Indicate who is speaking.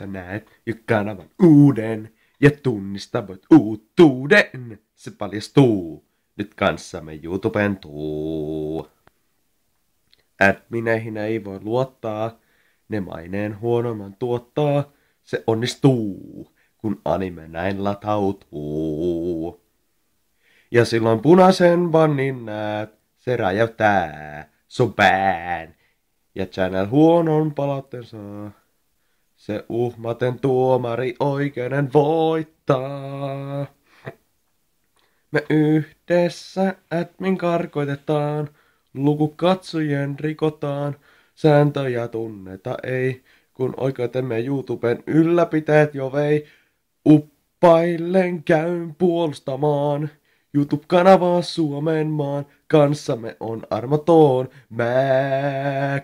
Speaker 1: Sä näet jo kanavan uuden ja tunnista voit uutuuden. Se paljastuu nyt kanssamme YouTubeen tuu. Admineihin ei voi luottaa, ne maineen huonomman tuottaa. Se onnistuu, kun anime näin latautuu. Ja silloin punaisen vannin näet, se räjäyttää so bad. Ja channel huonon palautteen saa. Se uhmaten tuomari oikeuden voittaa. Me yhdessä admin karkoitetaan, luku katsojien rikotaan, sääntöjä tunneta ei, kun oikeutemme YouTuben ylläpitäjät jo vei. Uppaillen käyn puolustamaan, YouTube-kanavaa Suomen maan, kanssamme on armotoon Mä